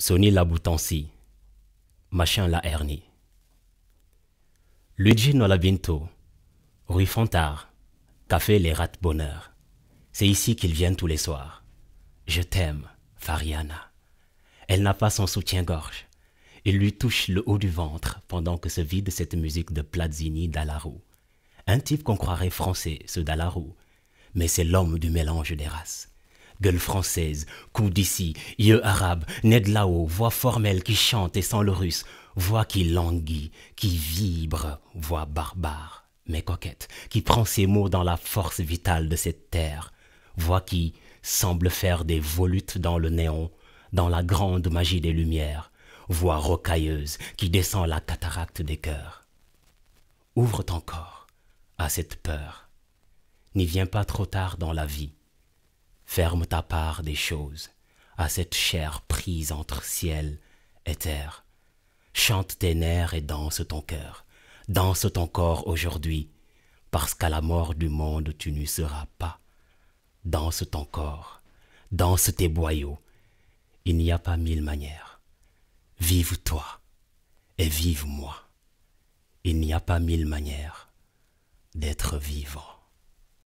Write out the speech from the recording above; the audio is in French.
Sonny Labutansi, Machin la hernie. Luigi Nolabinto, rue Fontard, Café Les Rats Bonheur. C'est ici qu'ils viennent tous les soirs. Je t'aime, Fariana. Elle n'a pas son soutien-gorge. Il lui touche le haut du ventre pendant que se vide cette musique de Plazzini Dalarou. Un type qu'on croirait français, ce Dalarou. Mais c'est l'homme du mélange des races gueule française, coup d'ici, yeux arabes, nez de là-haut, voix formelle qui chante et sent le russe, voix qui languit, qui vibre, voix barbare, mais coquette, qui prend ses mots dans la force vitale de cette terre, voix qui semble faire des volutes dans le néon, dans la grande magie des lumières, voix rocailleuse qui descend la cataracte des cœurs. Ouvre ton corps à cette peur, n'y viens pas trop tard dans la vie, ferme ta part des choses à cette chair prise entre ciel et terre. Chante tes nerfs et danse ton cœur, danse ton corps aujourd'hui, parce qu'à la mort du monde tu n'y seras pas. Danse ton corps, danse tes boyaux, il n'y a pas mille manières. Vive toi et vive moi. Il n'y a pas mille manières d'être vivant.